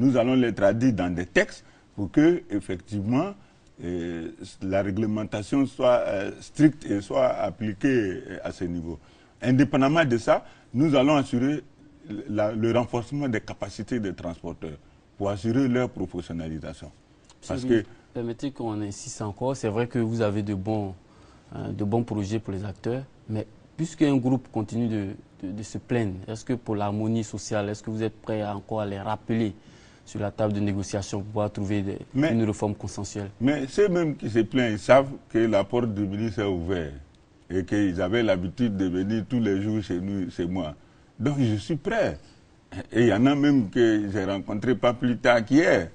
Nous allons les traduire dans des textes pour que, effectivement, euh, la réglementation soit euh, stricte et soit appliquée euh, à ce niveau. Indépendamment de ça, nous allons assurer le renforcement des capacités des transporteurs pour assurer leur professionnalisation. permettez qu'on insiste encore. C'est vrai que vous avez de bons, de bons projets pour les acteurs, mais puisqu'un groupe continue de, se plaindre, est-ce que pour l'harmonie sociale, est-ce que vous êtes prêt encore à les rappeler sur la table de négociation pour pouvoir trouver une réforme consensuelle. Mais ceux mêmes qui se plaignent, savent que la porte du ministre est ouverte et qu'ils avaient l'habitude de venir tous les jours chez nous, chez moi. Donc je suis prêt. Et il y en a même que j'ai rencontré pas plus tard qu'hier,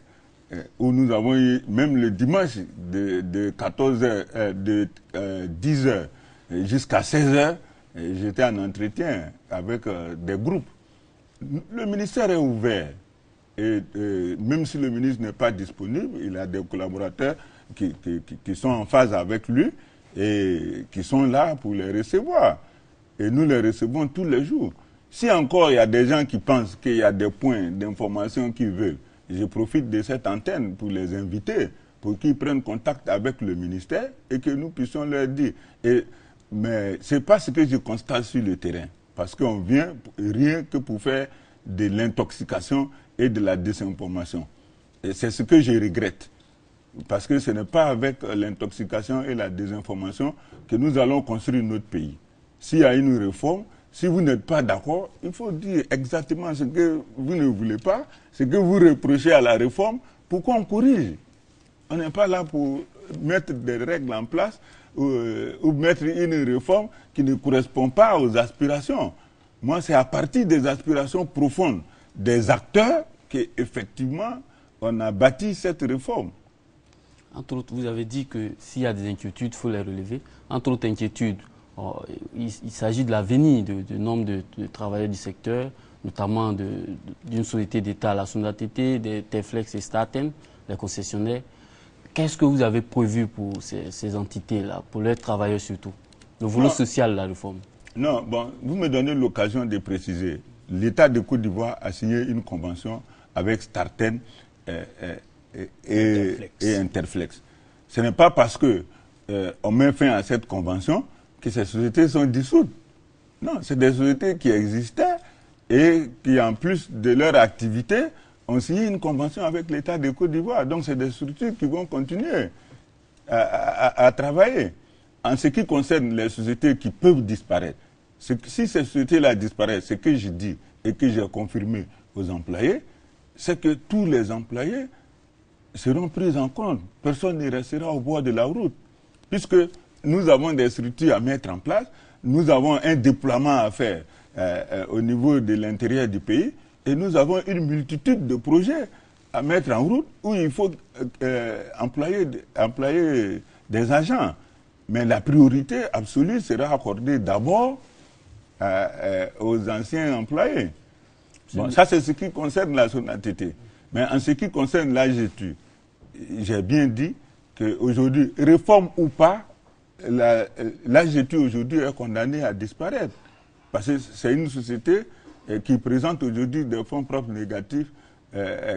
euh, où nous avons eu, même le dimanche, de, 14h, de 10h euh, euh, jusqu'à 16h, j'étais en entretien avec des groupes. Le ministère est ouvert. Et, euh, même si le ministre n'est pas disponible, il a des collaborateurs qui, qui, qui, sont en phase avec lui et qui sont là pour les recevoir. Et nous les recevons tous les jours. Si encore il y a des gens qui pensent qu'il y a des points d'information qu'ils veulent, je profite de cette antenne pour les inviter, pour qu'ils prennent contact avec le ministère et que nous puissions leur dire. Et, mais ce n'est pas ce que je constate sur le terrain, parce qu'on vient rien que pour faire de l'intoxication et de la désinformation. Et c'est ce que je regrette. Parce que ce n'est pas avec l'intoxication et la désinformation que nous allons construire notre pays. S'il y a une réforme, si vous n'êtes pas d'accord, il faut dire exactement ce que vous ne voulez pas, ce que vous reprochez à la réforme, pour qu'on corrige. On n'est pas là pour mettre des règles en place ou, euh, ou mettre une réforme qui ne correspond pas aux aspirations. Moi, c'est à partir des aspirations profondes des acteurs qui, on a bâti cette réforme. Entre autres, vous avez dit que s'il y a des inquiétudes, il faut les relever. Entre autres inquiétudes, oh, il, s'agit de l'avenir du nombre de, travailleurs du secteur, notamment d'une société d'État, la Sondatité, des Teflex et Staten, les concessionnaires. Qu'est-ce que vous avez prévu pour ces, entités-là, pour leurs travailleurs surtout Le volet social de la réforme. Non, bon, vous me donnez l'occasion de préciser l'État de Côte d'Ivoire a signé une convention avec Starten euh, euh, et, Interflex. Ce n'est pas parce qu'on euh, met fin à cette convention que ces sociétés sont dissoutes. Non, c'est des sociétés qui existaient et qui, en plus de leur activité, ont signé une convention avec l'État de Côte d'Ivoire. Donc, c'est des structures qui vont continuer à travailler. En ce qui concerne les sociétés qui peuvent disparaître, si cette société-là disparaît, ce que je dis et que j'ai confirmé aux employés, c'est que tous les employés seront pris en compte. Personne ne restera au bord de la route. Puisque nous avons des structures à mettre en place, nous avons un déploiement à faire euh, euh, au niveau de l'intérieur du pays et nous avons une multitude de projets à mettre en route où il faut euh, employer des agents. Mais la priorité absolue sera accordée d'abord euh, aux anciens employés. Bon, ça, c'est ce qui concerne la sonatité. Mais en ce qui concerne l'AGTU, j'ai bien dit qu'aujourd'hui, réforme ou pas, l'âge la, euh, aujourd'hui est condamnée à disparaître. Parce que c'est une société euh, qui présente aujourd'hui des fonds propres négatifs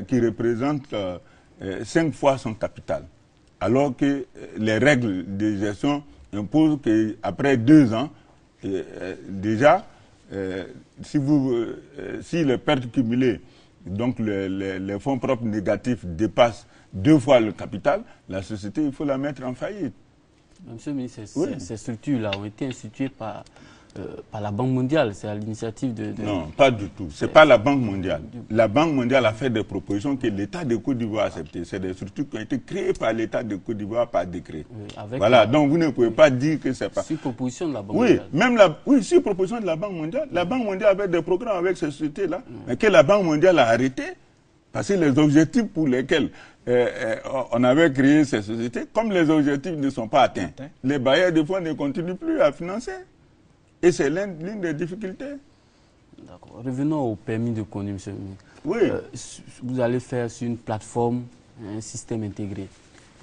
qui représentent 5 cinq fois son capital. Alors que les règles de gestion imposent qu'après deux ans, euh, euh, déjà, euh, si, vous, si les pertes cumulées, donc les fonds propres négatifs dépassent deux fois le capital, la société, il faut la mettre en faillite. Monsieur le ministre, ces structures-là ont été instituées par euh, – Pas la Banque mondiale, c'est à l'initiative de, Non, pas du tout. Ce n'est pas la Banque mondiale. La Banque mondiale a fait des propositions que l'État de Côte d'Ivoire a acceptées. C'est des structures qui ont été créées par l'État de Côte d'Ivoire par décret. voilà, donc vous ne pouvez pas dire que c'est pas... Sur proposition de la Banque oui, Même la... Oui, sur proposition de la Banque mondiale. La Banque mondiale avait des programmes avec ces sociétés-là, mais que la Banque mondiale a arrêté. Parce que les objectifs pour lesquels euh, euh, on avait créé ces sociétés, comme les objectifs ne sont pas atteints, les bailleurs de fonds ne continuent plus à financer. Et c'est l'une des difficultés. D'accord. Revenons au permis de conduire, monsieur Oui. Euh, vous allez faire sur une plateforme un système intégré.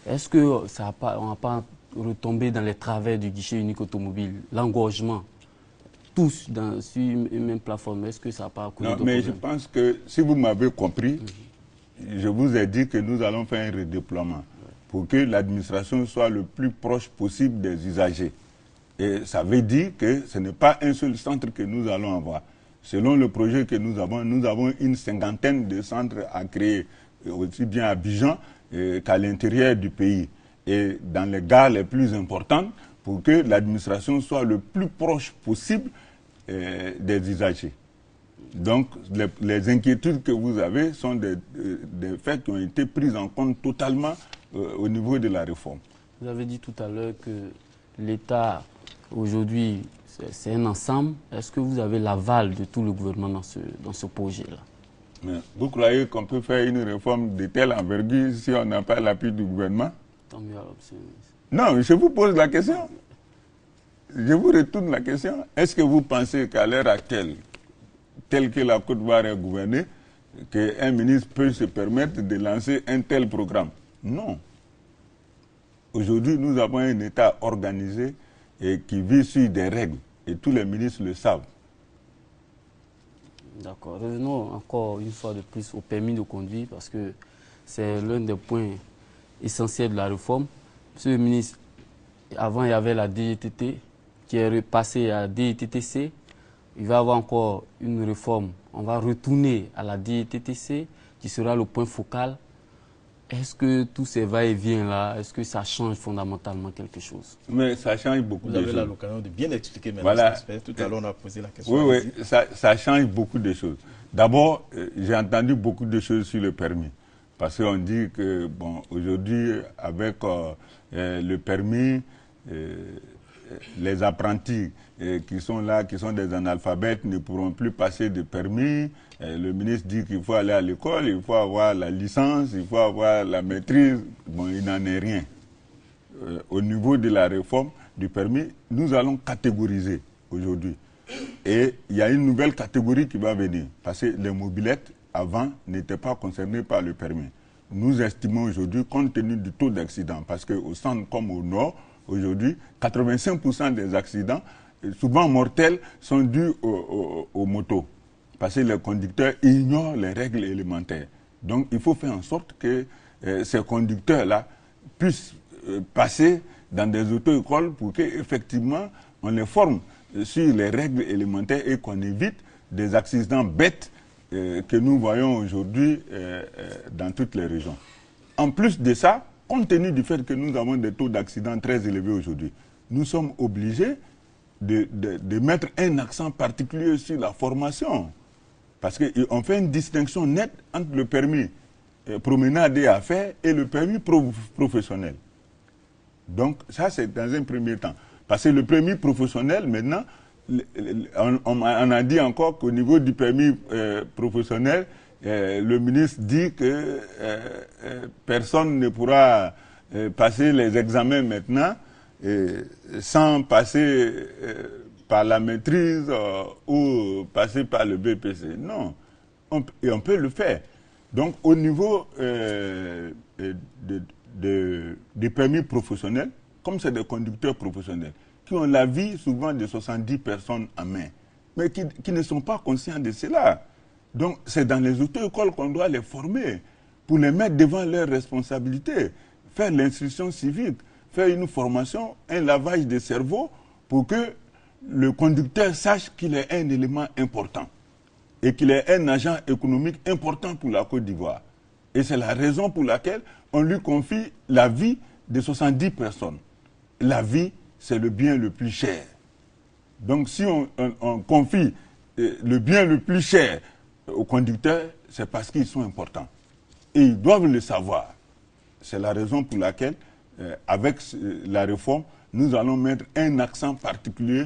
Est-ce qu'on ça pas, n'a pas retombé dans les travers du guichet unique automobile, l'engorgement, tous dans, sur une même plateforme Est-ce que ça n'a pas Non, mais je pense que si vous m'avez compris, je vous ai dit que nous allons faire un redéploiement pour que l'administration soit le plus proche possible des usagers. Et ça veut dire que ce n'est pas un seul centre que nous allons avoir. Selon le projet que nous avons, nous avons une cinquantaine de centres à créer, euh, aussi bien à Bijan euh, qu'à l'intérieur du pays et dans les gares les plus importantes pour que l'administration soit le plus proche possible euh, des usagers. Donc, les, inquiétudes que vous avez sont des, faits qui ont été pris en compte totalement au niveau de la réforme. Vous avez dit tout à l'heure que l'État Aujourd'hui, c'est un ensemble. Est-ce que vous avez l'aval de tout le gouvernement dans ce, dans ce projet-là Vous croyez qu'on peut faire une réforme de telle envergure si on n'a pas l'appui du gouvernement Tant Non, je vous pose la question. Je vous retourne la question. Est-ce que vous pensez qu'à l'heure actuelle, telle que la Côte d'Ivoire est gouvernée, qu'un ministre peut se permettre de lancer un tel programme Non. Aujourd'hui, nous avons un État organisé et qui vit sur des règles. Et tous les ministres le savent. D'accord. Revenons encore une fois de plus au permis de conduire parce que c'est l'un des points essentiels de la réforme. Monsieur le ministre, avant il y avait la DTT qui est repassée à DTTC. Il va y avoir encore une réforme. On va retourner à la DTTC qui sera le point focal est-ce que tous ces va-et-vient-là, est-ce que ça change fondamentalement quelque chose Mais ça change beaucoup de choses. Vous avez l'occasion de bien expliquer maintenant Tout à l'heure, on a posé la question. Oui, oui, ça, change beaucoup de choses. D'abord, euh, j'ai entendu beaucoup de choses sur le permis. Parce qu'on dit que, bon, aujourd'hui, avec euh, euh, le permis, les apprentis qui sont là, qui sont des analphabètes, ne pourront plus passer de permis. le ministre dit qu'il faut aller à l'école, il faut avoir la licence, il faut avoir la maîtrise. Bon, il n'en est rien. Euh, au niveau de la réforme du permis, nous allons catégoriser aujourd'hui. Et il y a une nouvelle catégorie qui va venir, parce que les mobilettes, avant, n'étaient pas concernées par le permis. Nous estimons aujourd'hui, compte tenu du taux d'accident, parce qu'au centre comme au nord, aujourd'hui, 85% des accidents euh, souvent mortels sont dus aux, motos. Parce que les conducteurs ignorent les règles élémentaires. Donc il faut faire en sorte que euh, ces conducteurs-là puissent euh, passer dans des auto-écoles pour qu'effectivement on les forme sur les règles élémentaires et qu'on évite des accidents bêtes que nous voyons aujourd'hui dans toutes les régions. En plus de ça, compte tenu du fait que nous avons des taux d'accidents très élevés aujourd'hui, nous sommes obligés de, de, mettre un accent particulier sur la formation. Parce qu'on fait une distinction nette entre le permis euh, promenade et affaires et le permis professionnel. Donc ça, c'est dans un premier temps. Parce que le permis professionnel, maintenant, on, a dit encore qu'au niveau du permis euh, professionnel, euh, le ministre dit que personne ne pourra passer les examens maintenant sans passer euh, par la maîtrise euh, ou passer par le BPC. Non, et on peut le faire. Donc au niveau euh, des permis professionnels, comme c'est des conducteurs professionnels, qui ont la vie souvent de 70 personnes en main, mais qui, qui ne sont pas conscients de cela. Donc, c'est dans les auto-écoles qu'on doit les former pour les mettre devant leurs responsabilités, faire l'instruction civique, faire une formation, un lavage de cerveau pour que le conducteur sache qu'il est un élément important et qu'il est un agent économique important pour la Côte d'Ivoire. Et c'est la raison pour laquelle on lui confie la vie de 70 personnes. La vie, c'est le bien le plus cher. Donc si on, confie euh, le bien le plus cher aux conducteurs, c'est parce qu'ils sont importants. Et ils doivent le savoir. C'est la raison pour laquelle euh, avec euh, la réforme, nous allons mettre un accent particulier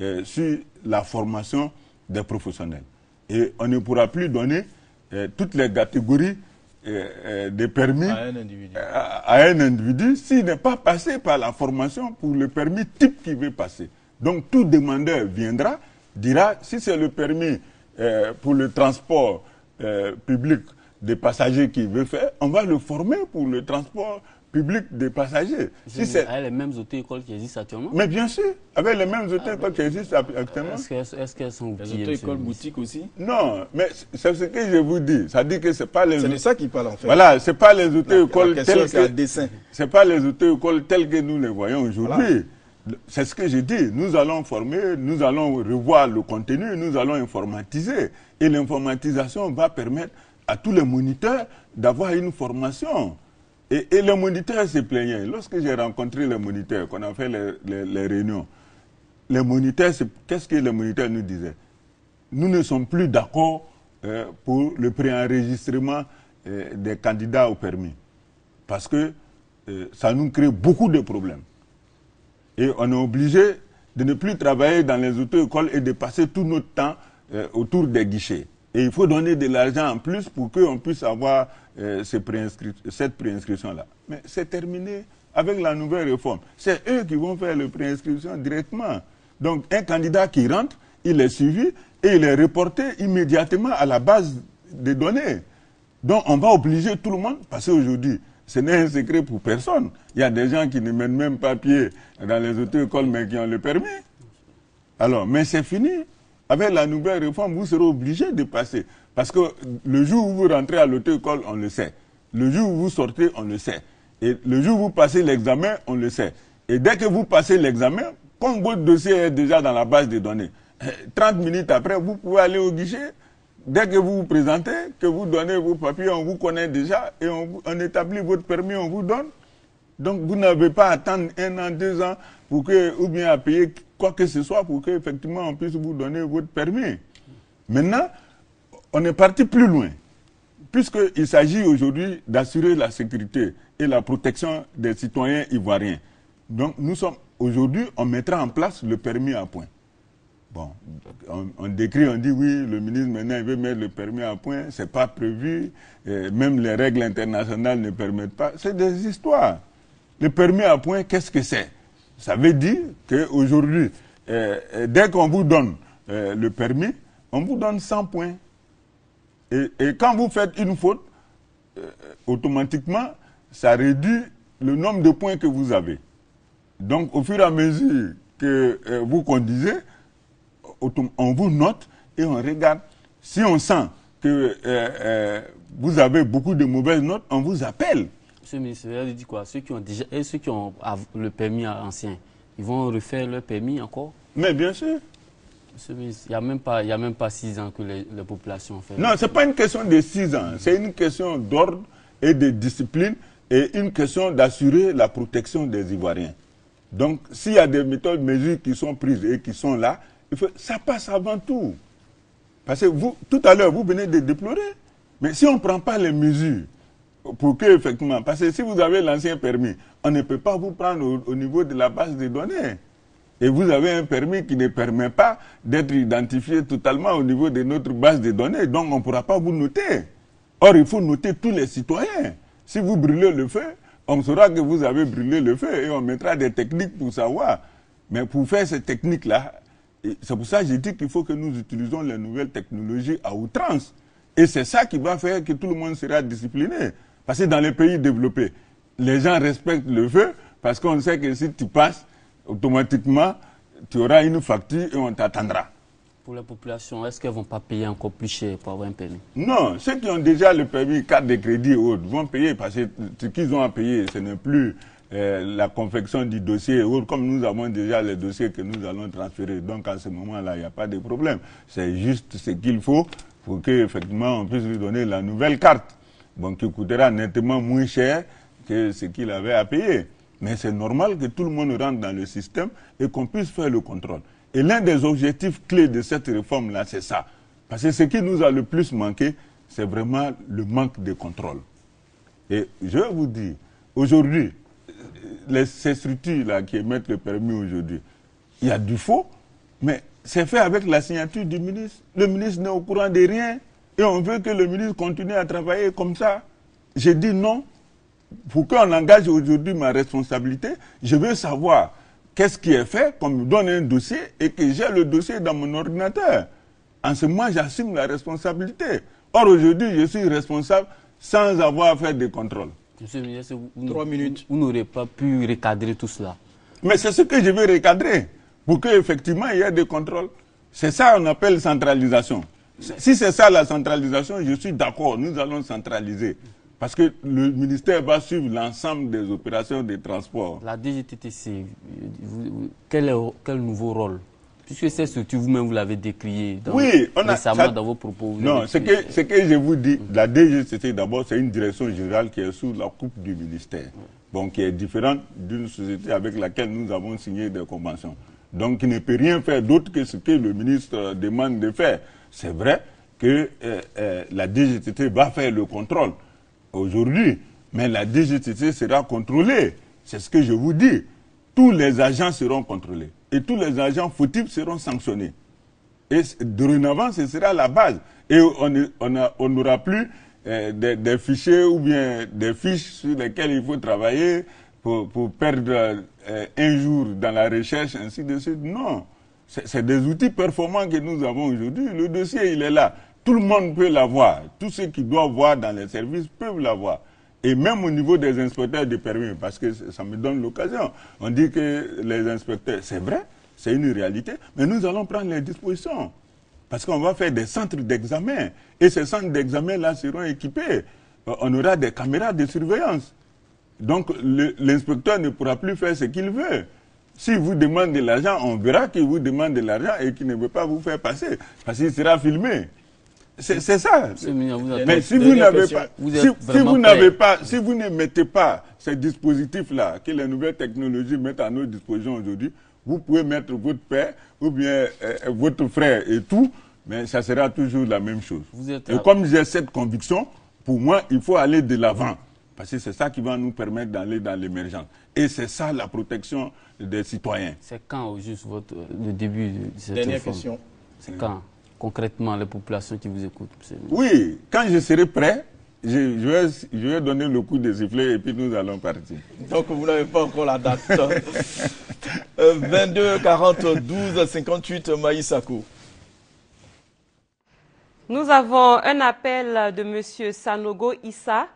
euh, sur la formation des professionnels. Et on ne pourra plus donner toutes les catégories de permis à un individu, s'il n'est pas passé par la formation pour le permis type qu'il veut passer. Donc tout demandeur viendra, dira si c'est le permis pour le transport public des passagers qu'il veut faire, on va le former pour le transport public des passagers. Si c'est avec les mêmes hôtels écoles qui existent actuellement Mais bien sûr, avec les mêmes auto-écoles ah, qui existent actuellement. Est-ce qu'elles sont Les hôtels écoles boutiques aussi Non, mais c'est ce que je vous dis. Ça dit que c'est pas les... C'est de ça qui parle en fait. Voilà, c'est pas les auto-écoles telles que... pas les écoles telles que nous les voyons aujourd'hui. C'est ce que je dis, Nous allons former, nous allons revoir le contenu, nous allons informatiser. Et l'informatisation va permettre à tous les moniteurs d'avoir une formation. Et, les le moniteur se plaignaient. Lorsque j'ai rencontré le moniteur, qu'on a fait les, réunions, qu'est-ce que les moniteurs nous disaient Nous ne sommes plus d'accord euh, pour le préenregistrement euh, des candidats au permis. Parce que euh, ça nous crée beaucoup de problèmes. Et on est obligé de ne plus travailler dans les auto-écoles et de passer tout notre temps autour des guichets. Et il faut donner de l'argent en plus pour qu'on puisse avoir euh, cette préinscription-là. Mais c'est terminé avec la nouvelle réforme. C'est eux qui vont faire la préinscription directement. Donc un candidat qui rentre, il est suivi et il est reporté immédiatement à la base des données. Donc on va obliger tout le monde, parce qu'aujourd'hui, ce n'est un secret pour personne. Il y a des gens qui ne mettent même pas pied dans les autres écoles mais qui ont le permis. Alors, mais c'est fini. Avec la nouvelle réforme, vous serez obligé de passer. Parce que le jour où vous rentrez à l'auto-école, on le sait. Le jour où vous sortez, on le sait. Et le jour où vous passez l'examen, on le sait. Et dès que vous passez l'examen, comme votre dossier est déjà dans la base de données, 30 eh, minutes après, vous pouvez aller au guichet. Dès que vous vous présentez, que vous donnez vos papiers, on vous connaît déjà et on, on établit votre permis, on vous donne. Donc vous n'avez pas à attendre un an, deux ans pour que, ou bien à payer quoi que ce soit pour qu'effectivement on puisse vous donner votre permis. Maintenant, on est parti plus loin, puisqu'il s'agit aujourd'hui d'assurer la sécurité et la protection des citoyens ivoiriens. Donc nous sommes aujourd'hui, on mettra en place le permis à point. Bon, on, décrit, on dit oui, le ministre maintenant il veut mettre le permis à point, c'est pas prévu, même les règles internationales ne permettent pas. C'est des histoires. Le permis à point, qu'est-ce que c'est ça veut dire qu'aujourd'hui, euh, euh, dès qu'on vous donne euh, le permis, on vous donne 100 points. Et, quand vous faites une faute, automatiquement, ça réduit le nombre de points que vous avez. Donc, au fur et à mesure que vous conduisez, on vous note et on regarde. Si on sent que vous avez beaucoup de mauvaises notes, on vous appelle monsieur le il dit quoi Ceux qui ont déjà, et eh, ceux qui ont le permis ancien, ils vont refaire leur permis encore Mais bien sûr. Monsieur le ministre, il n'y a, même pas, a même pas six ans que les, la population fait. Non, ce n'est pas une question de six ans. C'est une question d'ordre et de discipline et une question d'assurer la protection des Ivoiriens. Donc, s'il y a des méthodes, mesures qui sont prises et qui sont là, ça passe avant tout. Parce que vous, tout à l'heure, vous venez de déplorer. Mais si on ne prend pas les mesures pourquoi effectivement, parce que si vous avez l'ancien permis, on ne peut pas vous prendre au, niveau de la base de données. Et vous avez un permis qui ne permet pas d'être identifié totalement au niveau de notre base de données, donc on ne pourra pas vous noter. Or, il faut noter tous les citoyens. Si vous brûlez le feu, on saura que vous avez brûlé le feu et on mettra des techniques pour savoir. Mais pour faire ces techniques-là, c'est pour ça que j'ai dit qu'il faut que nous utilisions les nouvelles technologies à outrance. Et c'est ça qui va faire que tout le monde sera discipliné. Parce que dans les pays développés, les gens respectent le feu parce qu'on sait que si tu passes, automatiquement, tu auras une facture et on t'attendra. Pour la population, est-ce qu'elles ne vont pas payer encore plus cher pour avoir un permis Non, ceux qui ont déjà le permis, carte de crédit et autres, vont payer parce que ce qu'ils ont à payer, ce n'est plus euh, la confection du dossier ou autres, comme nous avons déjà les dossiers que nous allons transférer. Donc à ce moment-là, il n'y a pas de problème. C'est juste ce qu'il faut pour qu'effectivement on puisse lui donner la nouvelle carte bon, qui coûtera nettement moins cher que ce qu'il avait à payer. Mais c'est normal que tout le monde rentre dans le système et qu'on puisse faire le contrôle. Et l'un des objectifs clés de cette réforme-là, c'est ça. Parce que ce qui nous a le plus manqué, c'est vraiment le manque de contrôle. Et je vous dis, aujourd'hui, ces structures-là qui émettent le permis aujourd'hui, il y a du faux, mais c'est fait avec la signature du ministre. Le ministre n'est au courant de rien et on veut que le ministre continue à travailler comme ça. J'ai dit non. Pour qu'on engage aujourd'hui ma responsabilité, je veux savoir qu'est-ce qui est fait, qu'on me donne un dossier et que j'ai le dossier dans mon ordinateur. En ce moment, j'assume la responsabilité. Or, aujourd'hui, je suis responsable sans avoir fait de contrôles. Monsieur le ministre, vous, minutes. vous n'aurez pas pu recadrer tout cela. Mais c'est ce que je veux recadrer pour qu'effectivement, il y ait des contrôles. C'est ça qu'on appelle centralisation. Si c'est ça la centralisation, je suis d'accord, nous allons centraliser. Parce que le ministère va suivre l'ensemble des opérations de transport. La DGTTC, quel, est, quel nouveau rôle Puisque c'est ce que vous-même, vous l'avez décrié dans, oui, on a, ça, dans vos propos. Non, ce que, ce que je vous dis, la DGTTC d'abord, c'est une direction générale qui est sous la coupe du ministère, donc qui est différente d'une société avec laquelle nous avons signé des conventions. Donc, il ne peut rien faire d'autre que ce que le ministre demande de faire. C'est vrai que euh, euh, la DGTT va faire le contrôle aujourd'hui, mais la DGTT sera contrôlée. C'est ce que je vous dis. Tous les agents seront contrôlés et tous les agents fautifs seront sanctionnés. Et dorénavant, ce sera la base. Et on n'aura plus euh, des, fichiers ou bien des fiches sur lesquelles il faut travailler pour, perdre un jour dans la recherche, ainsi de suite. Non. C'est des outils performants que nous avons aujourd'hui. Le dossier, il est là. Tout le monde peut l'avoir. Tous ceux qui doivent voir dans les services peuvent l'avoir. Et même au niveau des inspecteurs de permis, parce que ça me donne l'occasion. On dit que les inspecteurs, c'est vrai, c'est une réalité, mais nous allons prendre les dispositions. Parce qu'on va faire des centres d'examen. Et ces centres d'examen-là seront équipés. Euh, on aura des caméras de surveillance. Donc l'inspecteur ne pourra plus faire ce qu'il veut. S'il vous demande de l'argent, on verra qu'il vous demande de l'argent et qu'il ne veut pas vous faire passer, parce qu'il sera filmé. C'est ça. Mais si vous n'avez pas, si, vous n'avez pas, si vous ne mettez pas ces dispositifs-là que les nouvelles technologies mettent à nos dispositions aujourd'hui, vous pouvez mettre votre père ou bien euh, euh, votre frère et tout, mais ça sera toujours la même chose. et comme j'ai cette conviction, pour moi, il faut aller de l'avant. Parce que c'est ça qui va nous permettre d'aller dans l'émergence. Et c'est ça la protection des citoyens. C'est quand au juste votre, le début de cette Dernière question. C'est quand concrètement les populations qui vous écoutent Oui, quand je serai prêt, je, vais, donner le coup de sifflet et puis nous allons partir. Donc vous n'avez pas encore la date. 22 40 12 58 Maïsako. Nous avons un appel de M. Sanogo Issa.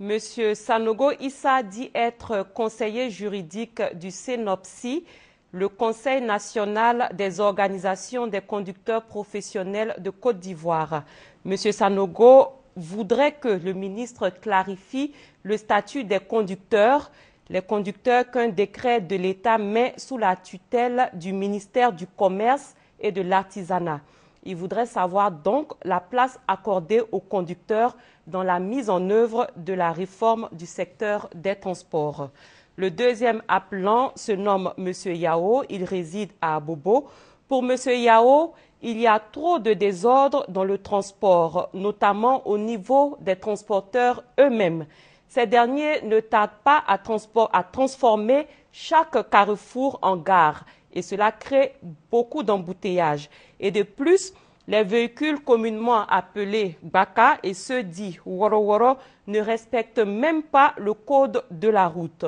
Monsieur Sanogo Issa dit être conseiller juridique du CENOPSI, le Conseil national des organisations des conducteurs professionnels de Côte d'Ivoire. Monsieur Sanogo voudrait que le ministre clarifie le statut des conducteurs, les conducteurs qu'un décret de l'État met sous la tutelle du ministère du Commerce et de l'Artisanat. Il voudrait savoir donc la place accordée aux conducteurs dans la mise en œuvre de la réforme du secteur des transports. Le deuxième appelant se nomme M. Yao. Il réside à Abobo. Pour M. Yao, il y a trop de désordre dans le transport, notamment au niveau des transporteurs eux-mêmes. Ces derniers ne tardent pas à transformer chaque carrefour en gare et cela crée beaucoup d'embouteillages. Et de plus, les véhicules communément appelés Baka et ceux dits Woro Woro ne respectent même pas le code de la route.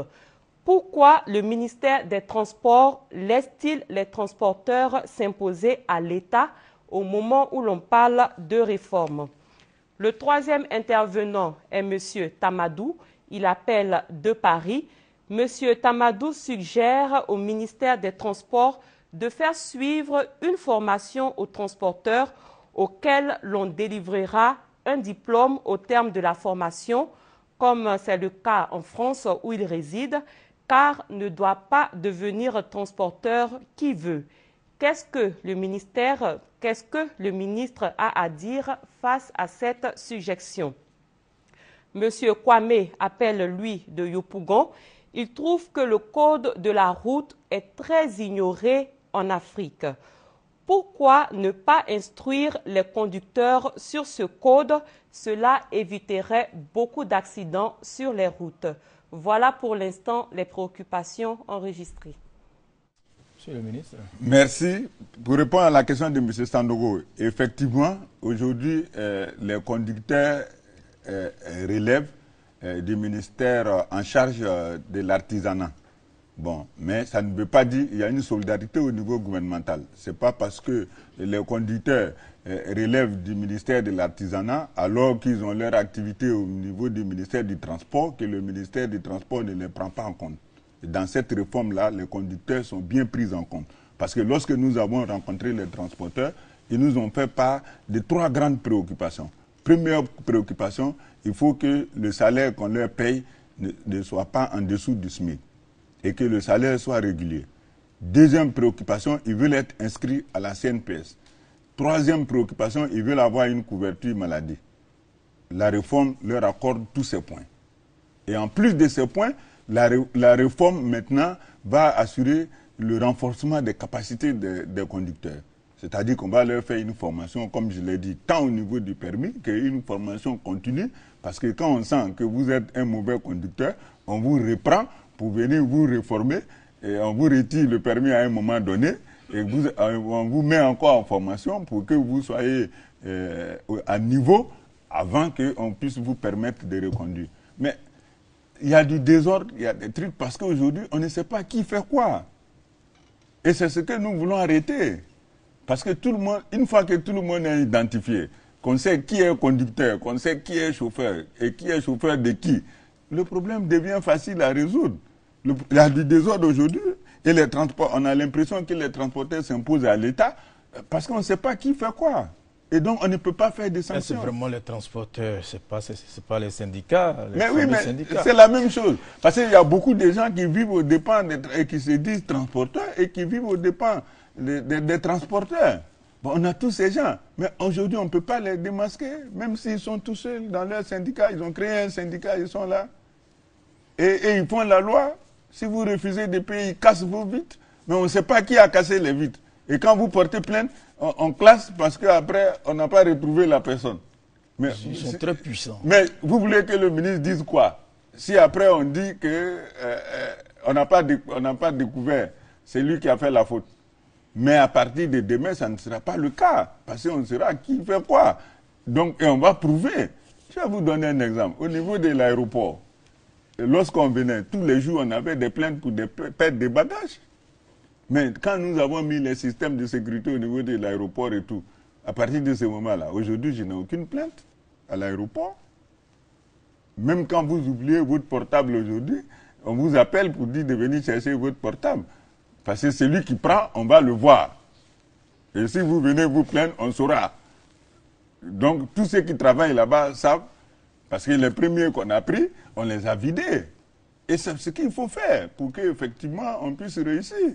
Pourquoi le ministère des Transports laisse-t-il les transporteurs s'imposer à l'État au moment où l'on parle de réforme Le troisième intervenant est M. Tamadou. Il appelle de Paris. M. Tamadou suggère au ministère des Transports de faire suivre une formation aux transporteurs auquel l'on délivrera un diplôme au terme de la formation, comme c'est le cas en France où il réside, car ne doit pas devenir transporteur qui veut. Qu'est-ce que le ministère, qu'est-ce que le ministre a à dire face à cette suggestion Monsieur Kwame appelle, lui, de Yopougon il trouve que le code de la route est très ignoré en Afrique. Pourquoi ne pas instruire les conducteurs sur ce code Cela éviterait beaucoup d'accidents sur les routes. Voilà pour l'instant les préoccupations enregistrées. Monsieur le ministre. Merci. Pour répondre à la question de M. Sandogo, effectivement, aujourd'hui, euh, les conducteurs euh, euh, relèvent euh, du ministère euh, en charge euh, de l'artisanat. Bon, mais ça ne veut pas dire qu'il y a une solidarité au niveau gouvernemental. Ce n'est pas parce que les conducteurs relèvent du ministère de l'artisanat, alors qu'ils ont leur activité au niveau du ministère du Transport, que le ministère du Transport ne les prend pas en compte. Dans cette réforme-là, les conducteurs sont bien pris en compte. Parce que lorsque nous avons rencontré les transporteurs, ils nous ont fait part de trois grandes préoccupations première préoccupation, il faut que le salaire qu'on leur paye ne, soit pas en dessous du SMIC et que le salaire soit régulier. Deuxième préoccupation, ils veulent être inscrits à la CNPS. Troisième préoccupation, ils veulent avoir une couverture maladie. La réforme leur accorde tous ces points. Et en plus de ces points, la, réforme maintenant va assurer le renforcement des capacités des conducteurs. C'est-à-dire qu'on va leur faire une formation, comme je l'ai dit, tant au niveau du permis qu'une formation continue. Parce que quand on sent que vous êtes un mauvais conducteur, on vous reprend pour venir vous réformer et on vous retire le permis à un moment donné et euh, on vous met encore en formation pour que vous soyez euh, à niveau avant qu'on puisse vous permettre de reconduire. Mais il y a du désordre, il y a des trucs, parce qu'aujourd'hui, on ne sait pas qui fait quoi. Et c'est ce que nous voulons arrêter. Parce que tout le monde, une fois que tout le monde est identifié, qu'on sait qui est conducteur, qu'on sait qui est chauffeur et qui est chauffeur de qui, le problème devient facile à résoudre. La il y a du désordre aujourd'hui et les transports, on a l'impression que les transporteurs s'imposent à l'État parce qu'on ne sait pas qui fait quoi. Et donc, on ne peut pas faire des sanctions. C'est vraiment les transporteurs, ce n'est pas, les syndicats. Les mais oui, mais c'est la même chose. Parce qu'il y a beaucoup de gens qui vivent aux dépens des, et qui se disent transporteurs et qui vivent aux dépens des, transporteurs. on a tous ces gens. Mais aujourd'hui, on ne peut pas les démasquer, même s'ils sont tous seuls dans leur syndicat. Ils ont créé un syndicat, ils sont là. Et, et ils font la loi. Si vous refusez de payer, ils cassent vos vitres. Mais on ne sait pas qui a cassé les vitres. Et quand vous portez plainte, on, classe parce qu'après, on n'a pas retrouvé la personne. Ils sont très puissants. Mais vous voulez que le ministre dise quoi Si après on dit que euh, euh, on n'a pas, pas, découvert, c'est lui qui a fait la faute. Mais à partir de demain, ça ne sera pas le cas. Parce qu'on saura qui fait quoi. Donc, et on va prouver. Je vais vous donner un exemple. Au niveau de l'aéroport, lorsqu'on venait, tous les jours, on avait des plaintes pour des pertes de bagages. Mais quand nous avons mis les systèmes de sécurité au niveau de l'aéroport et tout, à partir de ce moment-là, aujourd'hui, je n'ai aucune plainte à l'aéroport. Même quand vous oubliez votre portable aujourd'hui, on vous appelle pour dire de venir chercher votre portable. Parce que celui qui prend, on va le voir. Et si vous venez vous plaindre, on saura. Donc tous ceux qui travaillent là-bas savent, parce que les premiers qu'on a pris, on les a vidés. Et c'est ce qu'il faut faire pour qu'effectivement on puisse réussir.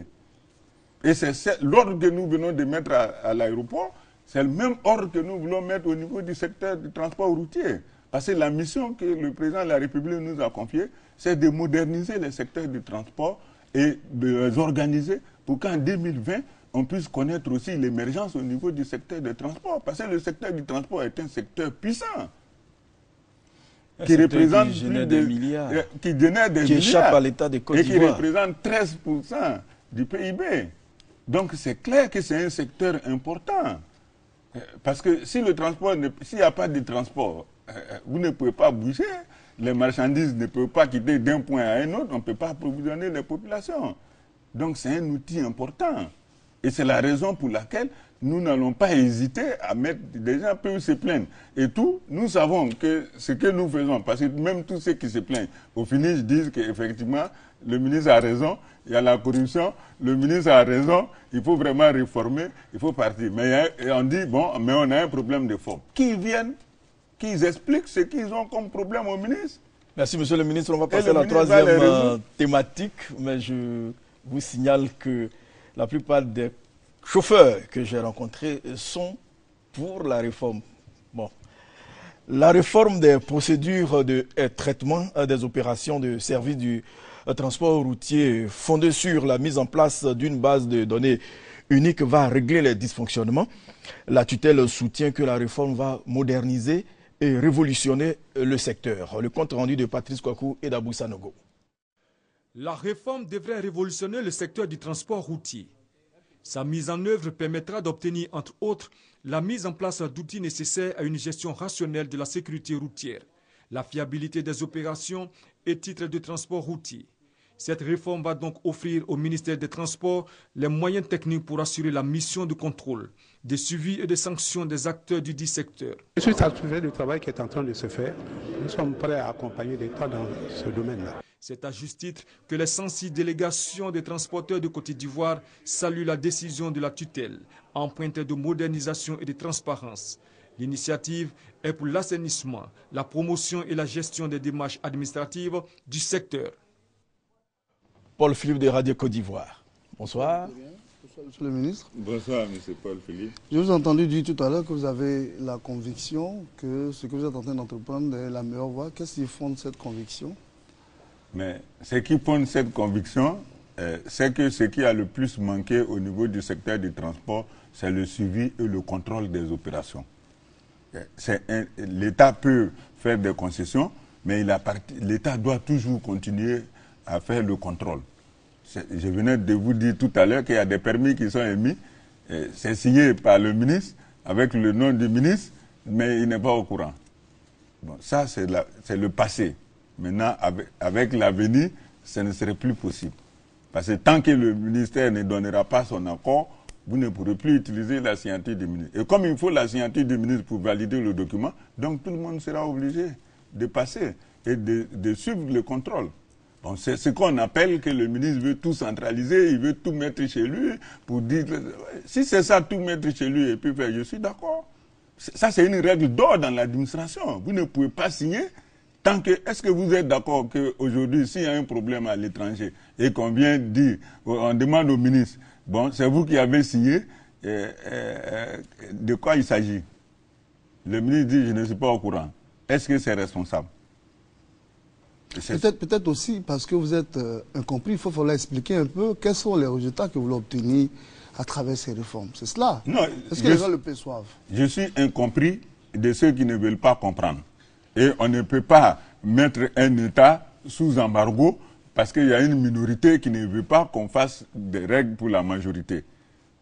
Et c'est l'ordre que nous venons de mettre à, l'aéroport, c'est le même ordre que nous voulons mettre au niveau du secteur du transport routier. Parce que la mission que le président de la République nous a confiée, c'est de moderniser le secteur du transport et de les organiser pour qu'en 2020, on puisse connaître aussi l'émergence au niveau du secteur du transport. Parce que le secteur du transport est un secteur puissant. qui représente des milliards. qui échappe à l'État de Côte d'Ivoire. Et qui représente 13% du PIB. Donc c'est clair que c'est un secteur important. Euh, parce que si le transport, s'il n'y a pas de transport, euh, euh, vous ne pouvez pas bouger, les marchandises ne peuvent pas quitter d'un point à un autre, on ne peut pas approvisionner les populations. Donc c'est un outil important. Et c'est la raison pour laquelle nous n'allons pas hésiter à mettre des gens peu se plaindre. Et tout, nous savons que ce que nous faisons, parce que même tous ceux qui se plaignent, au final disent qu'effectivement, le ministre a raison, il y a la corruption, le ministre a raison, il faut vraiment réformer, il faut partir. Mais on dit, bon, mais on a un problème de forme. Qu'ils viennent, qu'ils expliquent ce qu'ils ont comme problème au ministre. Merci, monsieur le ministre. On va passer à la troisième euh, thématique, mais je vous signale que la plupart des chauffeurs que j'ai rencontrés sont pour la réforme. Bon. La réforme des procédures de euh, traitement euh, des opérations de service du transport routier fondé sur la mise en place d'une base de données unique va régler les dysfonctionnements. La tutelle soutient que la réforme va moderniser et révolutionner le secteur. Le compte rendu de Patrice Kwaku et d'Abou Sanogo. La réforme devrait révolutionner le secteur du transport routier. Sa mise en œuvre permettra d'obtenir, entre autres, la mise en place d'outils nécessaires à une gestion rationnelle de la sécurité routière, la fiabilité des opérations et titre de transport routier. Cette réforme va donc offrir au ministère des Transports les moyens techniques pour assurer la mission de contrôle, de suivi et de sanction des acteurs du dit secteur. Suite à sujet du travail qui est en train de se faire, nous sommes prêts à accompagner l'État dans ce domaine-là. C'est à juste titre que les 106 délégations des transporteurs de Côte d'Ivoire saluent la décision de la tutelle, empreinte de modernisation et de transparence. L'initiative et pour l'assainissement, la promotion et la gestion des démarches administratives du secteur. Paul Philippe de Radio Côte d'Ivoire. Bonsoir. Bonsoir, Monsieur le ministre. Bonsoir, Monsieur Paul Philippe. Je vous ai entendu dire tout à l'heure que vous avez la conviction que ce que vous êtes en train d'entreprendre est la meilleure voie. Qu'est-ce qui fonde cette conviction Mais ce qui fonde cette conviction, euh, c'est que ce qui a le plus manqué au niveau du secteur des transports, c'est le suivi et le contrôle des opérations l'État peut faire des concessions, mais l'État doit toujours continuer à faire le contrôle. Je venais de vous dire tout à l'heure qu'il y a des permis qui sont émis, c'est signé par le ministre, avec le nom du ministre, mais il n'est pas au courant. Bon, ça, c'est le passé. Maintenant, avec, avec l'avenir, ce ne serait plus possible. Parce que tant que le ministère ne donnera pas son accord, vous ne pourrez plus utiliser la signature du ministre. Et comme il faut la signature du ministre pour valider le document, donc tout le monde sera obligé de passer et de, suivre le contrôle. c'est ce qu'on appelle que le ministre veut tout centraliser, il veut tout mettre chez lui pour dire, si c'est ça, tout mettre chez lui et puis faire, je suis d'accord. Ça, c'est une règle d'or dans l'administration. Vous ne pouvez pas signer Tant que, est-ce que vous êtes d'accord qu'aujourd'hui, s'il y a un problème à l'étranger et qu'on vient dire, on demande au ministre, Bon, c'est vous qui avez signé. de quoi il s'agit Le ministre dit, je ne suis pas au courant. Est-ce que c'est responsable Peut-être aussi parce que vous êtes euh, incompris, il faut falloir expliquer un peu quels sont les résultats que vous voulez obtenir à travers ces réformes. C'est cela Est-ce que les gens le perçoivent Je suis incompris de ceux qui ne veulent pas comprendre. Et on ne peut pas mettre un État sous embargo parce qu'il y a une minorité qui ne veut pas qu'on fasse des règles pour la majorité.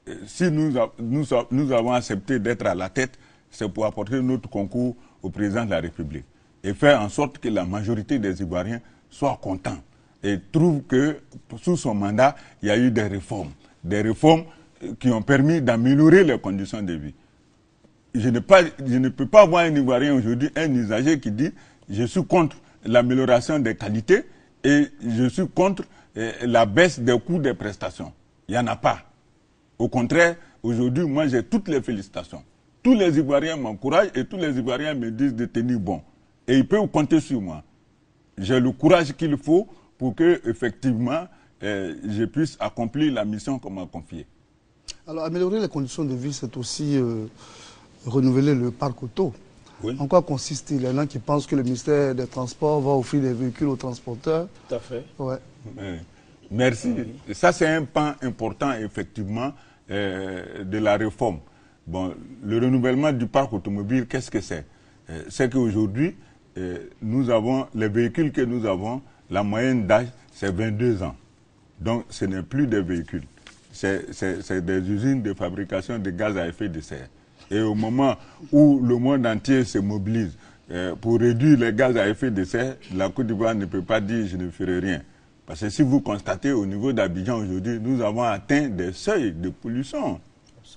Euh, si nous, nous, avons accepté d'être à la tête, c'est pour apporter notre concours au président de la République et faire en sorte que la majorité des Ivoiriens soient contents et trouve que sous son mandat, il y a eu des réformes. Des réformes euh, qui ont permis d'améliorer les conditions de vie. Je ne, pas, je ne peux pas voir un Ivoirien aujourd'hui, un usager qui dit je suis contre l'amélioration des qualités, et je suis contre euh, la baisse des coûts des prestations. Il n'y en a pas. Au contraire, aujourd'hui, moi j'ai toutes les félicitations. Tous les Ivoiriens m'encouragent et tous les Ivoiriens me disent de tenir bon. Et ils peuvent compter sur moi. J'ai le courage qu'il faut pour que, effectivement, euh, je puisse accomplir la mission qu'on m'a confiée. Alors, améliorer les conditions de vie, c'est aussi euh, renouveler le parc auto. En quoi consiste-t-il Il y en a qui pensent que le ministère des Transports va offrir des véhicules aux transporteurs. Tout à fait. merci. Ça, c'est un pan important, effectivement, euh, de la réforme. Bon, le renouvellement du parc automobile, qu'est-ce que c'est euh, C'est qu'aujourd'hui, euh, nous avons, les véhicules que nous avons, la moyenne d'âge, c'est 22 ans. Donc, ce n'est plus des véhicules. C'est des usines de fabrication de gaz à effet de serre. Et au moment où le monde entier se mobilise euh, pour réduire les gaz à effet de serre, la Côte d'Ivoire ne peut pas dire je ne ferai rien. Parce que si vous constatez au niveau d'Abidjan aujourd'hui, nous avons atteint des seuils de pollution.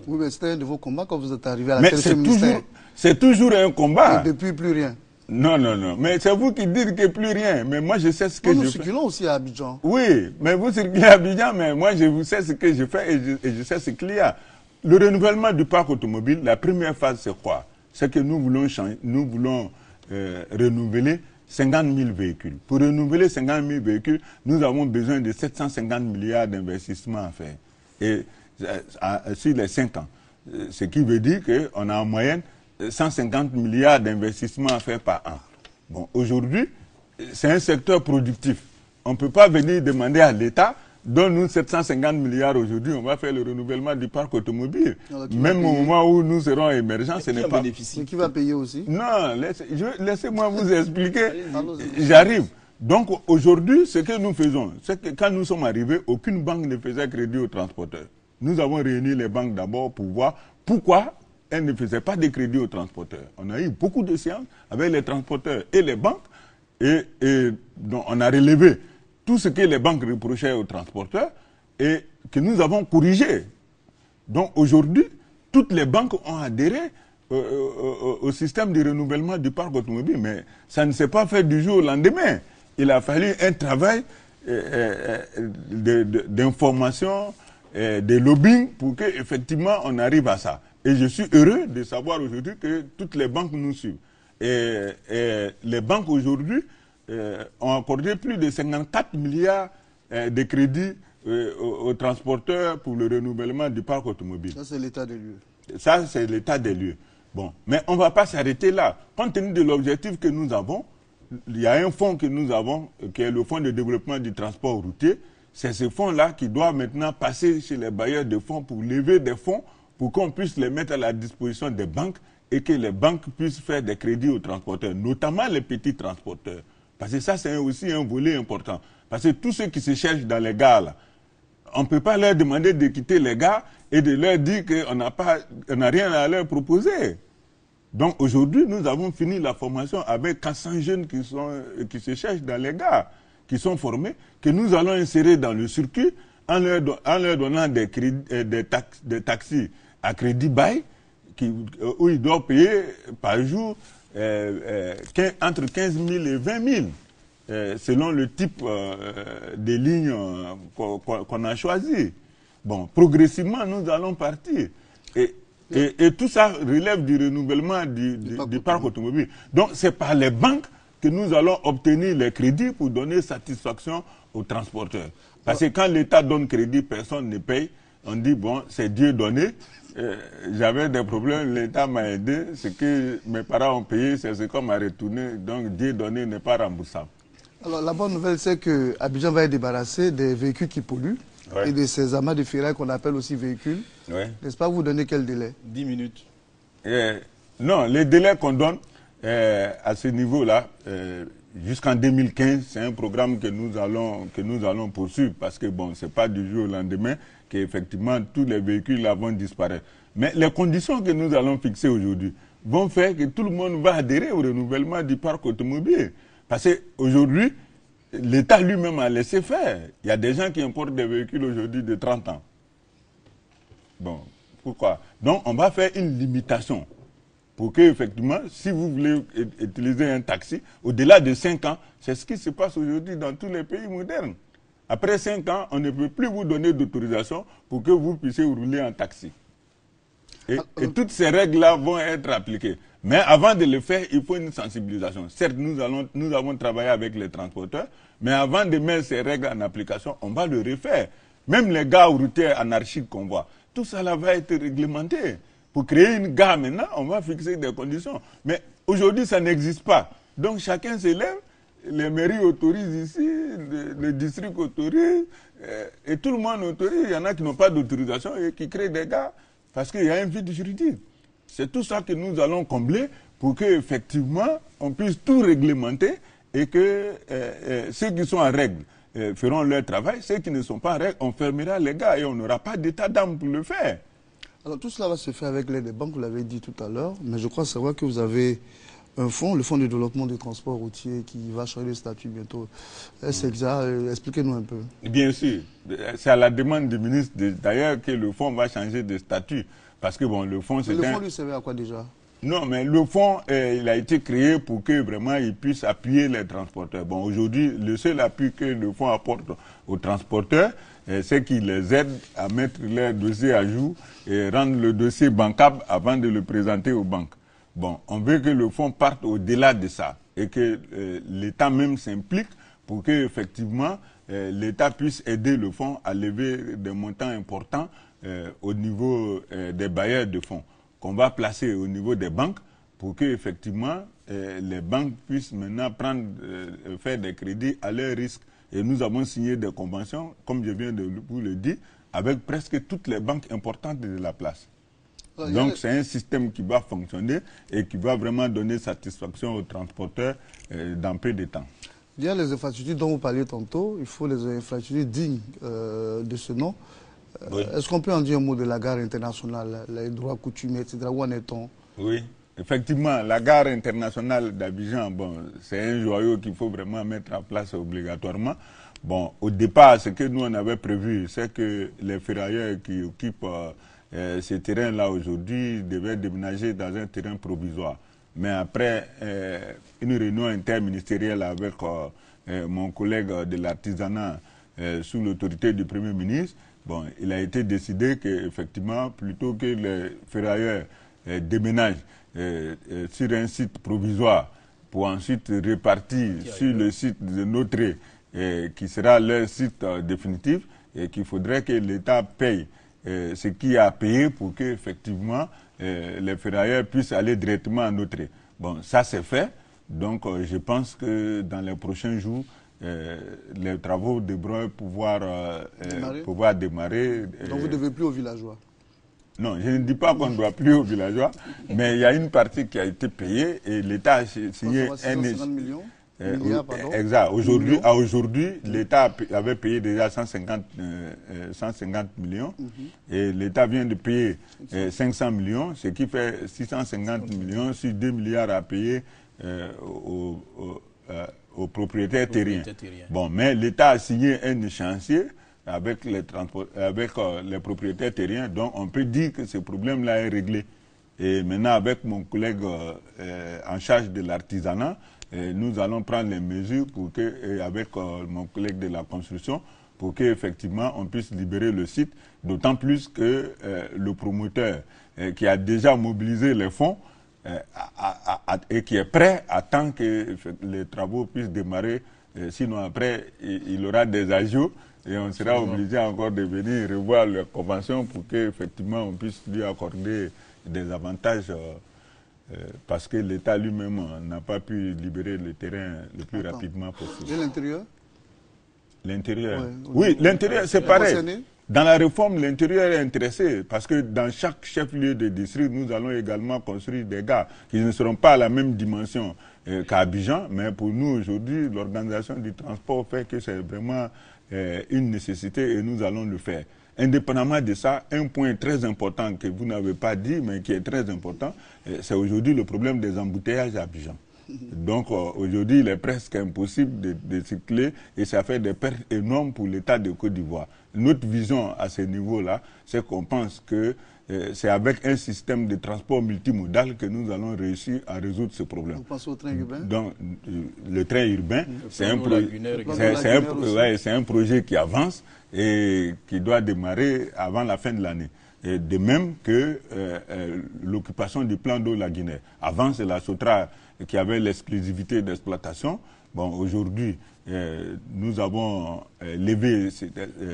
Oui, mais c'était un de vos combats quand vous êtes arrivé à la mais c'est toujours, c'est toujours un combat. Et depuis, plus rien. Non, non, non. Mais c'est vous qui dites que plus rien. Mais moi, je sais ce que je nous fais. Nous circulons aussi à Abidjan. Oui, mais vous circulez à Abidjan, mais moi, je vous sais ce que je fais et je, et je sais ce qu'il y a. Le renouvellement du parc automobile, la première phase, c'est quoi C'est que nous voulons, changer, nous voulons euh, renouveler 50 000 véhicules. Pour renouveler 50 000 véhicules, nous avons besoin de 750 milliards d'investissements à faire. Et euh, sur les 5 ans. Euh, ce qui veut dire qu'on a en moyenne 150 milliards d'investissements à faire par an. aujourd'hui, c'est un secteur productif. On ne peut pas venir demander à l'État Donne-nous 750 milliards aujourd'hui, on va faire le renouvellement du parc automobile. Même au moment où nous serons émergents, ce n'est pas... difficile. Mais qui va payer aussi Non, laissez-moi vous expliquer. J'arrive. Donc aujourd'hui, ce que nous faisons, c'est que quand nous sommes arrivés, aucune banque ne faisait crédit aux transporteurs. Nous avons réuni les banques d'abord pour voir pourquoi elles ne faisaient pas de crédit aux transporteurs. On a eu beaucoup de séances avec les transporteurs et les banques, et, on a relevé tout ce que les banques reprochaient aux transporteurs et que nous avons corrigé. Donc aujourd'hui, toutes les banques ont adhéré euh, euh, euh, au système de renouvellement du parc automobile, mais ça ne s'est pas fait du jour au lendemain. Il a fallu un travail d'information, de, lobbying pour qu'effectivement on arrive à ça. Et je suis heureux de savoir aujourd'hui que toutes les banques nous suivent. et les banques aujourd'hui, euh, ont accordé plus de 54 milliards euh, de crédits euh, aux transporteurs pour le renouvellement du parc automobile. Ça, c'est l'état des lieux. Ça, c'est l'état des lieux. Bon, mais on ne va pas s'arrêter là. Compte tenu de l'objectif que nous avons, il y a un fonds que nous avons, qui est le Fonds de développement du transport routier. C'est ce fonds-là qui doit maintenant passer chez les bailleurs de fonds pour lever des fonds pour qu'on puisse les mettre à la disposition des banques et que les banques puissent faire des crédits aux transporteurs, notamment les petits transporteurs. Parce que ça, c'est aussi un volet important. Parce que tous ceux qui se cherchent dans les gares, on ne peut pas leur demander de quitter les gars et de leur dire qu'on n'a rien à leur proposer. Donc aujourd'hui, nous avons fini la formation avec 400 jeunes qui, se cherchent dans les gars, qui sont formés, que nous allons insérer dans le circuit en leur, donnant euh, des, taxis à crédit bail euh, où ils doivent payer par jour euh, euh, entre 15 000 et 20 000, euh, selon le type des lignes qu'on a choisi. Bon, progressivement, nous allons partir. Et, tout ça relève du renouvellement du parc automobile. Donc, c'est par les banques que nous allons obtenir les crédits pour donner satisfaction aux transporteurs. Parce que quand l'État donne crédit, personne ne paye. On dit, bon, c'est Dieu donné. Euh, j'avais des problèmes, l'État m'a aidé. Ce que mes parents ont payé, c'est ce qu'on m'a retourné. Donc Dieu donné n'est pas remboursable. Alors la bonne nouvelle, c'est que Abidjan va être débarrassé des véhicules qui polluent et de ces amas de ferraille qu'on appelle aussi véhicules. N'est-ce pas Vous donnez quel délai 10 minutes. Euh, non, les délais qu'on donne euh, à ce niveau-là, jusqu'en 2015, c'est un programme que nous allons que nous allons poursuivre parce que bon, n'est pas du jour au lendemain. Effectivement, tous les véhicules là vont disparaître. Mais les conditions que nous allons fixer aujourd'hui vont faire que tout le monde va adhérer au renouvellement du parc automobile. Parce qu'aujourd'hui, l'État lui-même a laissé faire. Il y a des gens qui importent des véhicules aujourd'hui de 30 ans. Bon, pourquoi Donc, on va faire une limitation pour que, effectivement, si vous voulez utiliser un taxi, au-delà de 5 ans, c'est ce qui se passe aujourd'hui dans tous les pays modernes. Après 5 ans, on ne peut plus vous donner d'autorisation pour que vous puissiez rouler en taxi. Et, ah, euh, toutes ces règles-là vont être appliquées. Mais avant de le faire, il faut une sensibilisation. Certes, nous, allons, nous avons travaillé avec les transporteurs, mais avant de mettre ces règles en application, on va le refaire. Même les gars routiers anarchiques qu'on voit, tout ça là va être réglementé. Pour créer une gare maintenant, on va fixer des conditions. Mais aujourd'hui, ça n'existe pas. Donc chacun s'élève, les mairies autorisent ici, le, districts district autorise, euh, et, tout le monde autorise. Il y en a qui n'ont pas d'autorisation et qui créent des gars parce qu'il y a un vide juridique. C'est tout ça que nous allons combler pour qu'effectivement, on puisse tout réglementer et que euh, euh, ceux qui sont en règle feront leur travail. Ceux qui ne sont pas en règle, on fermera les gars et on n'aura pas d'état d'âme pour le faire. Alors tout cela va se faire avec l'aide des banques, vous l'avez dit tout à l'heure, mais je crois savoir que vous avez un fonds, le fonds de développement des transports routiers qui va changer de statut bientôt. C'est ce mm. exact euh, Expliquez-nous un peu. Bien sûr. C'est à la demande du ministre d'ailleurs que le fonds va changer de statut. Parce que bon, le fonds, c'est Le lui, servait à quoi déjà non, mais le fonds, euh, il a été créé pour que vraiment il puisse appuyer les transporteurs. Bon, aujourd'hui, le seul appui que le fonds apporte aux transporteurs, euh, c'est qu'il les aide à mettre leur dossier à jour et rendre le dossier bancable avant de le présenter aux banques. Bon, on veut que le fonds parte au-delà de ça et que euh, l'État même s'implique pour que effectivement euh, l'État puisse aider le fonds à lever des montants importants euh, au niveau des bailleurs de fonds qu'on va placer au niveau des banques pour que effectivement les banques puissent maintenant prendre, faire des crédits à leur risque. Et nous avons signé des conventions, comme je viens de vous le dire, avec presque toutes les banques importantes de la place. Oh, Donc c'est un système qui va fonctionner et qui va vraiment donner satisfaction aux transporteurs euh, dans peu de temps. Il y a les infrastructures dont vous parliez tantôt, il faut les infrastructures dignes euh, de ce nom. Euh, est-ce qu'on peut en dire un mot de la gare internationale, les droits coutumiers, etc. Où en est-on Oui, effectivement, la gare internationale d'Abidjan, bon, c'est un joyau qu'il faut vraiment mettre en place obligatoirement. Bon, au départ, ce que nous on avait prévu, c'est que les ferrailleurs qui occupent... Euh, ces ce terrain-là aujourd'hui devait déménager dans un terrain provisoire. Mais après euh, une réunion interministérielle avec euh, mon collègue de l'artisanat sous l'autorité du Premier ministre, bon, il a été décidé qu'effectivement, plutôt que les ferrailleurs déménagent sur un site provisoire pour ensuite repartir sur le site de notre, qui sera leur site définitif, et qu'il faudrait que l'État paye euh, ce qui a payé pour que effectivement euh, les ferrailleurs puissent aller directement à notre... Bon, ça c'est fait. Donc euh, je pense que dans les prochains jours, les travaux devront pouvoir, démarrer. pouvoir démarrer. Donc vous ne devez plus aux villageois non, je ne dis pas qu'on ne doit plus aux villageois, mais il y a une partie qui a été payée et l'État a signé un... millions euh, exact. Aujourd'hui, à aujourd'hui, l'État avait payé déjà 150, 150 euh, euh, millions mhm. et l'État vient de payer 500 millions, ce qui fait 650 millions sur 2 milliards à payer aux, propriétaires terriens. bon, mais l'État a signé un échéancier avec les, avec, les propriétaires terriens, donc on peut dire que ce problème-là est réglé. Et maintenant, avec mon collègue en charge de l'artisanat, nous allons prendre les mesures pour que, avec euh, mon collègue de la construction, pour qu'effectivement on puisse libérer le site, d'autant plus que euh, le promoteur euh, qui a déjà mobilisé les fonds et qui est prêt à temps que les travaux puissent démarrer, sinon après il, aura des ajouts et on sera obligé encore de venir revoir la convention pour qu'effectivement on puisse lui accorder des avantages. Euh, parce que l'État lui-même euh, n'a pas pu libérer le terrain le plus rapidement possible. Et l'intérieur L'intérieur. Oui, l'intérieur, c'est euh, pareil. Dans la réforme, l'intérieur est intéressé parce que dans chaque chef-lieu de district, nous allons également construire des gares qui ne seront pas à la même dimension qu'à Abidjan. Mais pour nous, aujourd'hui, l'organisation du transport fait que c'est vraiment une nécessité et nous allons le faire. Indépendamment de ça, un point très important que vous n'avez pas dit, mais qui est très important, euh, c'est aujourd'hui le problème des embouteillages à Abidjan. Donc euh, aujourd'hui, il est presque impossible de, de, cycler et ça fait des pertes énormes pour l'État de Côte d'Ivoire. Notre vision à ce niveau-là, c'est qu'on pense que euh, c'est avec un système de transport multimodal que nous allons réussir à résoudre ce problème. Vous passez au train urbain euh, Le train urbain, c'est un, projet qui avance et qui doit démarrer avant la fin de l'année. de même que euh, l'occupation du plan d'eau la guinée Avant, c'est la Sotra qui avait l'exclusivité d'exploitation. Bon, aujourd'hui, nous avons levé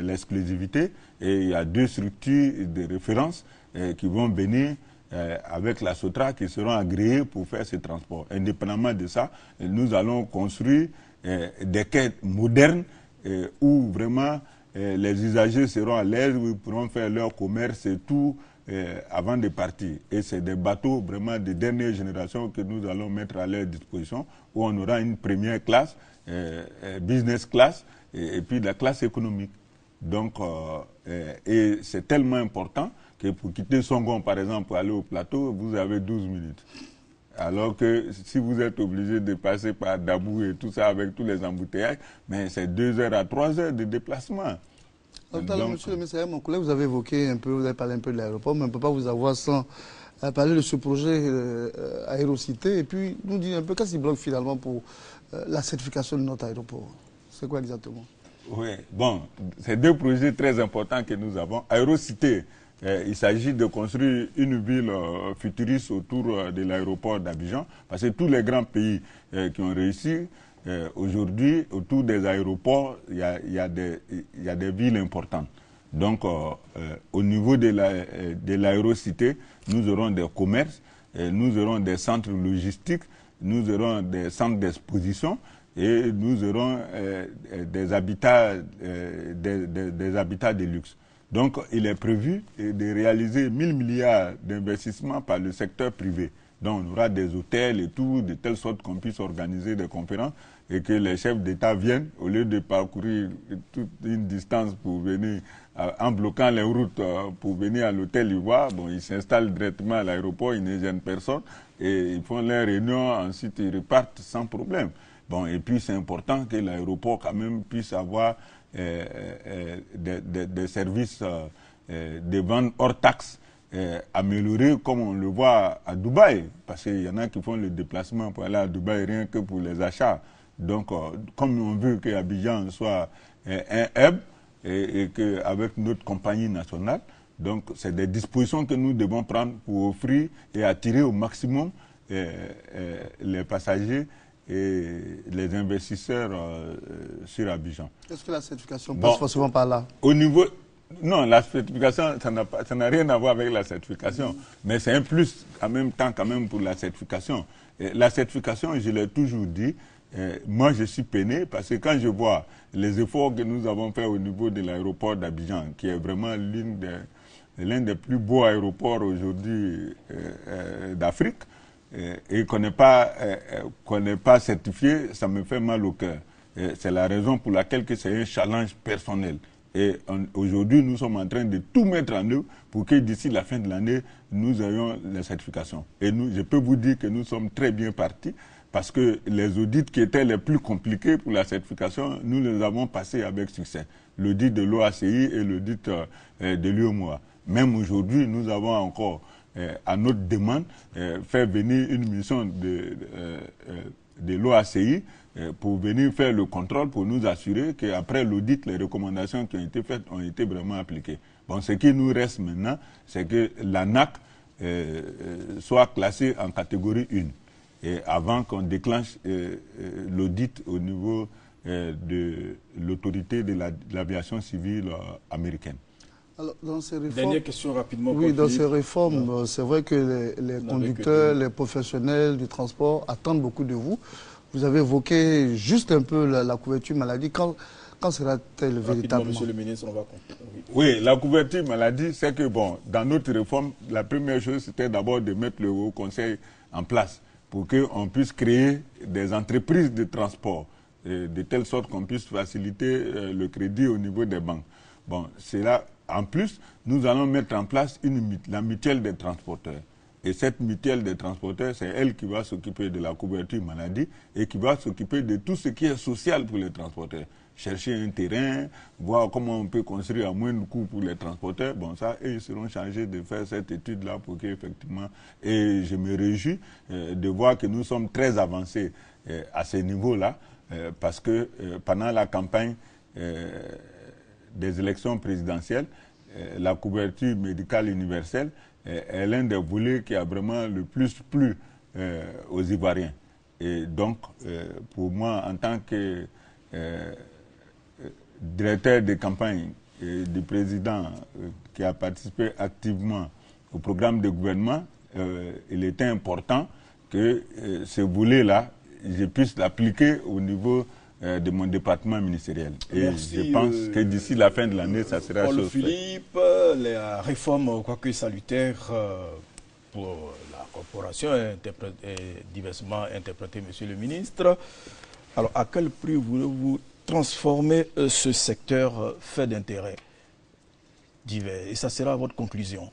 l'exclusivité et il y a deux structures de référence euh, qui vont venir euh, avec la SOTRA qui seront agréés pour faire ces transports. Indépendamment de ça, nous allons construire euh, des quêtes modernes où vraiment les usagers seront à l'aise, où ils pourront faire leur commerce et tout avant de partir. Et c'est des bateaux vraiment de dernière génération que nous allons mettre à leur disposition, où on aura une première classe, business class, et, et, puis la classe économique. Donc, et c'est tellement important que pour quitter Songon, par exemple, pour aller au plateau, vous avez 12 minutes. Alors que si vous êtes obligé de passer par Dabou et tout ça avec tous les embouteillages, mais c'est 2 heures à 3 heures de déplacement. Alors, monsieur le ministre, mon collègue, vous avez évoqué un peu, vous avez parlé un peu de l'aéroport, mais on ne peut pas vous avoir sans euh, parler de ce projet euh, aérocité et puis nous dire un peu qu'est-ce qui bloque finalement pour euh, la certification de notre aéroport. C'est quoi exactement Oui, bon, c'est deux projets très importants que nous avons. Aérocité, eh, il s'agit de construire une ville euh, futuriste autour euh, de l'aéroport d'Abidjan, parce que tous les grands pays eh, qui ont réussi, eh, aujourd'hui, autour des aéroports, il y, a, des villes importantes. Donc, euh, au niveau de l'aérocité, nous aurons des commerces, nous aurons des centres logistiques, nous aurons des centres d'exposition et nous aurons des habitats, des habitats de luxe. Donc, il est prévu de réaliser 000 milliards d'investissements par le secteur privé. Donc, on aura des hôtels et tout, de telle sorte qu'on puisse organiser des conférences et que les chefs d'État viennent, au lieu de parcourir toute une distance pour venir, euh, en bloquant les routes euh, pour venir à l'hôtel Ivoire, bon, ils s'installent directement à l'aéroport, ils ne gênent personne, et ils font leur réunion, ensuite ils repartent sans problème. Bon, et puis c'est important que l'aéroport quand même puisse avoir euh, euh, des, services euh, de vente hors taxes améliorés comme on le voit à Dubaï, parce qu'il y en a qui font le déplacement pour aller à Dubaï rien que pour les achats. Donc, comme on veut que Abidjan soit un hub et, et notre compagnie nationale, donc c'est des dispositions que nous devons prendre pour offrir et attirer au maximum les passagers et les investisseurs euh, sur Abidjan. Est-ce que la certification passe forcément souvent par là Au niveau. Non, la certification, ça n'a rien à voir avec la certification. Mm-hmm. Mais c'est un plus en même temps, quand même, pour la certification. la certification, je l'ai toujours dit, euh, moi je suis peiné parce que quand je vois les efforts que nous avons faits au niveau de l'aéroport d'Abidjan, qui est vraiment l'un des, des plus beaux aéroports aujourd'hui euh, d'Afrique, et qu'on n'est pas, euh, euh, pas certifié, ça me fait mal au cœur. C'est la raison pour laquelle c'est un challenge personnel. Et aujourd'hui, nous sommes en train de tout mettre en œuvre pour que d'ici la fin de l'année, nous ayons la certification. Et je peux vous dire que nous sommes très bien partis parce que les audits qui étaient les plus compliqués pour la certification, nous les avons passés avec succès. L'audit de l'OACI et l'audit euh, de l'UMOA. Même aujourd'hui, nous avons encore euh, à notre demande, euh, faire venir une mission de, euh, de l'OACI pour venir faire le contrôle, pour nous assurer qu'après l'audit, les recommandations qui ont été faites ont été vraiment appliquées. Bon, ce qui nous reste maintenant, c'est que l'ANAC soit classée en catégorie 1 avant qu'on déclenche l'audit au niveau de l'autorité de l'aviation civile américaine ces Dernière question rapidement. Oui, dans ces réformes, c'est vrai que les, conducteurs, les professionnels du transport attendent beaucoup de vous. Vous avez évoqué juste un peu la, couverture maladie. Quand, sera-t-elle véritablement le ministre, oui. la couverture maladie, c'est que, bon, dans notre réforme, la première chose, c'était d'abord de mettre le Haut Conseil en place pour qu'on puisse créer des entreprises de transport, euh, de telle sorte qu'on puisse faciliter euh, le crédit au niveau des banques. Bon, c'est là en plus, nous allons mettre en place la mutuelle des transporteurs. Et cette mutuelle des transporteurs, c'est elle qui va s'occuper de la couverture maladie et qui va s'occuper de tout ce qui est social pour les transporteurs. Chercher un terrain, voir comment on peut construire à moins de coûts pour les transporteurs. Bon, ça, et ils seront chargés de faire cette étude-là pour qu'effectivement, et je me réjouis euh, de voir que nous sommes très avancés euh, à ce niveau-là, euh, parce que pendant la campagne, des élections présidentielles, euh, la couverture médicale universelle euh, est l'un des volets qui a vraiment le plus plu euh, aux Ivoiriens. Et donc, pour moi, en tant que directeur de campagne du président qui a participé activement au programme de gouvernement, il était important que ce volet-là, je puisse l'appliquer au niveau euh, de mon département ministériel. Et je pense euh, que d'ici la fin de l'année, ça sera Paul Philippe, la euh, réforme, quoique salutaire pour la corporation, est diversement interprétée, Monsieur le ministre. Alors, à quel prix voulez-vous transformer ce secteur fait d'intérêt divers Et ça sera votre conclusion.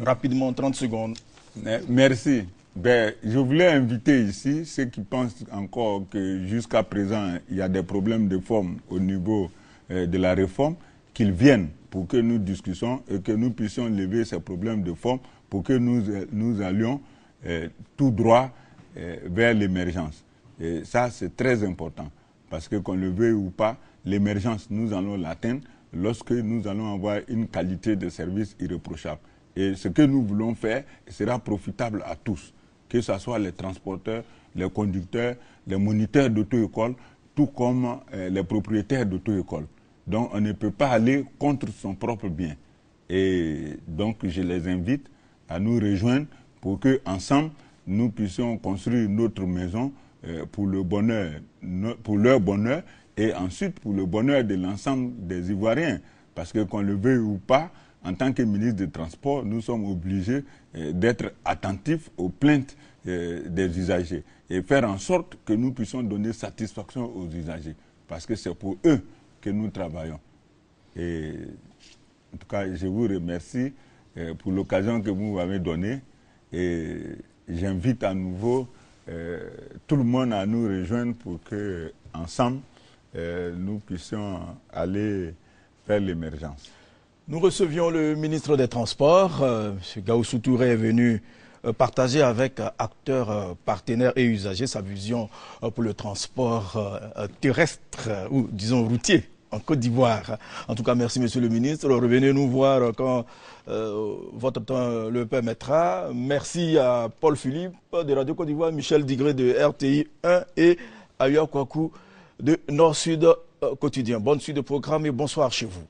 Rapidement, 30 secondes. Eh, merci. Ben, je voulais inviter ici ceux qui pensent encore que jusqu'à présent, il y a des problèmes de forme au niveau euh, de la réforme, qu'ils viennent pour que nous discutions et que nous puissions lever ces problèmes de forme pour que nous, euh, allions euh, tout droit vers l'émergence. Et ça, c'est très important parce que qu'on le veuille ou pas, l'émergence, nous allons l'atteindre lorsque nous allons avoir une qualité de service irréprochable. Et ce que nous voulons faire sera profitable à tous que ce soit les transporteurs, les conducteurs, les moniteurs d'auto-école, tout comme euh, les propriétaires d'auto-école. Donc on ne peut pas aller contre son propre bien. Et donc je les invite à nous rejoindre pour que nous puissions construire notre maison euh, pour le bonheur, pour leur bonheur et ensuite pour le bonheur de l'ensemble des Ivoiriens. Parce que qu'on le veuille ou pas, en tant que ministre des Transports, nous sommes obligés euh, d'être attentifs aux plaintes euh, des usagers et faire en sorte que nous puissions donner satisfaction aux usagers, parce que c'est pour eux que nous travaillons. en tout cas, je vous remercie euh, pour l'occasion que vous m'avez donnée et j'invite à nouveau tout le monde à nous rejoindre pour que, ensemble, nous puissions aller faire l'émergence. Nous recevions le ministre des Transports. Euh, M. Gaussou Touré est venu euh, partager avec euh, acteurs, partenaires et usagers sa vision pour le transport terrestre ou disons routier en Côte d'Ivoire. En tout cas, merci Monsieur le ministre. Revenez nous voir quand votre temps le permettra. Merci à Paul Philippe de Radio Côte d'Ivoire, Michel Digré de RTI 1 et à Kwaku de Nord-Sud Quotidien. Bonne suite de programme et bonsoir chez vous.